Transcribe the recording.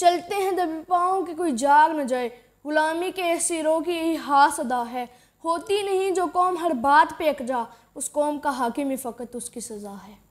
चलते हैं दबी पाँव कि कोई जाग न जाए गुलामी के सिरों की हास अदा है होती नहीं जो कौम हर बात पे जा उस कौम का हाकिम ही फ़कत उसकी सज़ा है